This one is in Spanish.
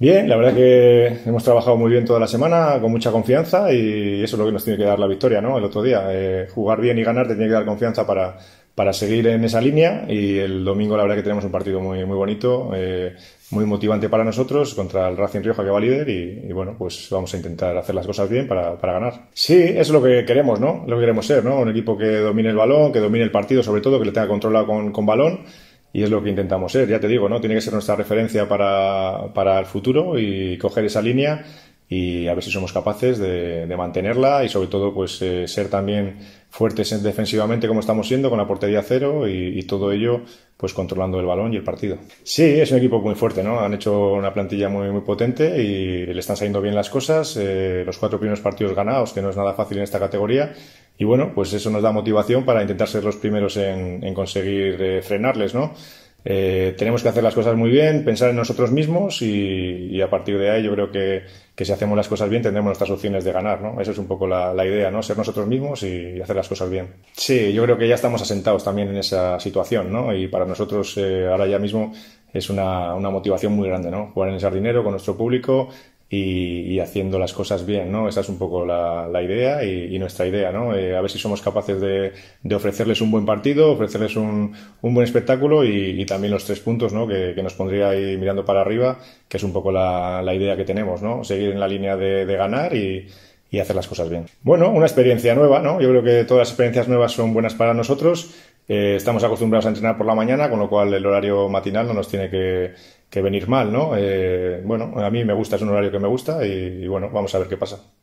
Bien, la verdad que hemos trabajado muy bien toda la semana, con mucha confianza y eso es lo que nos tiene que dar la victoria, ¿no? El otro día, eh, jugar bien y ganar te tiene que dar confianza para, seguir en esa línea y el domingo la verdad que tenemos un partido muy, muy bonito, eh, muy motivante para nosotros contra el Racing Rioja que va líder y, bueno, pues vamos a intentar hacer las cosas bien para, ganar. Sí, eso es lo que queremos, ¿no? Lo que queremos ser, ¿no? Un equipo que domine el balón, que domine el partido sobre todo, que le tenga controlado con, con balón y es lo que intentamos ser, ya te digo, ¿no? Tiene que ser nuestra referencia para, para el futuro y coger esa línea y a ver si somos capaces de, mantenerla y sobre todo pues eh, ser también fuertes defensivamente como estamos siendo con la portería cero y, todo ello pues controlando el balón y el partido. Sí, es un equipo muy fuerte, ¿no? Han hecho una plantilla muy, muy potente y le están saliendo bien las cosas. Eh, los cuatro primeros partidos ganados, que no es nada fácil en esta categoría, y bueno, pues eso nos da motivación para intentar ser los primeros en, conseguir eh, frenarles, ¿no? Eh, tenemos que hacer las cosas muy bien, pensar en nosotros mismos y, a partir de ahí yo creo que, si hacemos las cosas bien tendremos nuestras opciones de ganar, ¿no? Esa es un poco la, idea, ¿no? Ser nosotros mismos y hacer las cosas bien. Sí, yo creo que ya estamos asentados también en esa situación, ¿no? Y para nosotros eh, ahora ya mismo es una, una, motivación muy grande, ¿no? Jugar en el sardinero con nuestro público, y, haciendo las cosas bien, ¿no? Esa es un poco la, la idea y, nuestra idea, ¿no? Eh, a ver si somos capaces de, de, ofrecerles un buen partido, ofrecerles un, un buen espectáculo y, y, también los tres puntos, ¿no? Que, que, nos pondría ahí mirando para arriba, que es un poco la, la idea que tenemos, ¿no? Seguir en la línea de, de ganar y y hacer las cosas bien. Bueno, una experiencia nueva, ¿no? Yo creo que todas las experiencias nuevas son buenas para nosotros eh, estamos acostumbrados a entrenar por la mañana, con lo cual el horario matinal no nos tiene que, venir mal, ¿no? Eh, bueno, a mí me gusta, es un horario que me gusta y bueno, vamos a ver qué pasa.